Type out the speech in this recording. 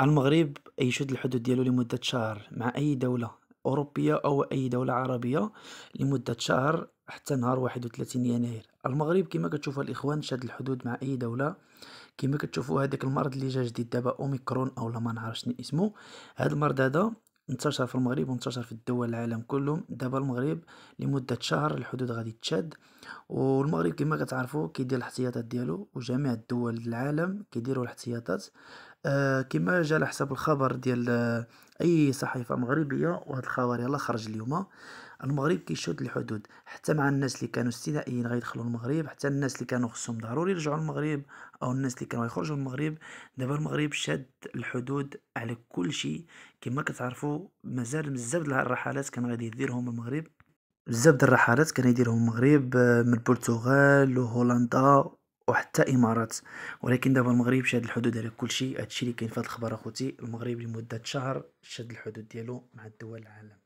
المغرب يشد الحدود ديالو لمدة شهر مع أي دولة أوروبية أو أي دولة عربية لمدة شهر حتى نهار واحد وثلاثين يناير المغرب كما كتشوفوا الإخوان شاد الحدود مع أي دولة كما كتشوفوا هذاك المرض اللي جا جديد دابا أوميكرون أو لا ما نعرف شنو اسمه هذا المرض هذا انتشر في المغرب وانتشر في الدول العالم كلهم دابا المغرب لمده شهر الحدود غادي تشد والمغرب كما كتعرفوا كيدير الاحتياطات ديالو وجميع الدول العالم كيديروا الاحتياطات آه، كما جا على حسب الخبر ديال آه، اي صحيفه مغربيه وهذا الخبر يلا خرج اليوم المغرب كيشد الحدود حتى مع الناس اللي كانوا استثنائيين غيدخلوا المغرب حتى الناس اللي كانوا خصهم ضروري يرجعوا للمغرب او الناس اللي كانوا يخرجوا المغرب دابا المغرب شاد الحدود على كل شيء كما كتعرفوا مازال بزاف ديال الرحلات كان غادي يديرهم المغرب بزاف ديال الرحلات كان يديرهم المغرب آه، من البرتغال وهولندا وحتى امارات ولكن دابا المغرب شاد الحدود على كل شيء هادشي اللي كاين في هاد الخبر اخوتي المغرب لمده شهر شاد الحدود ديالو مع الدول العالم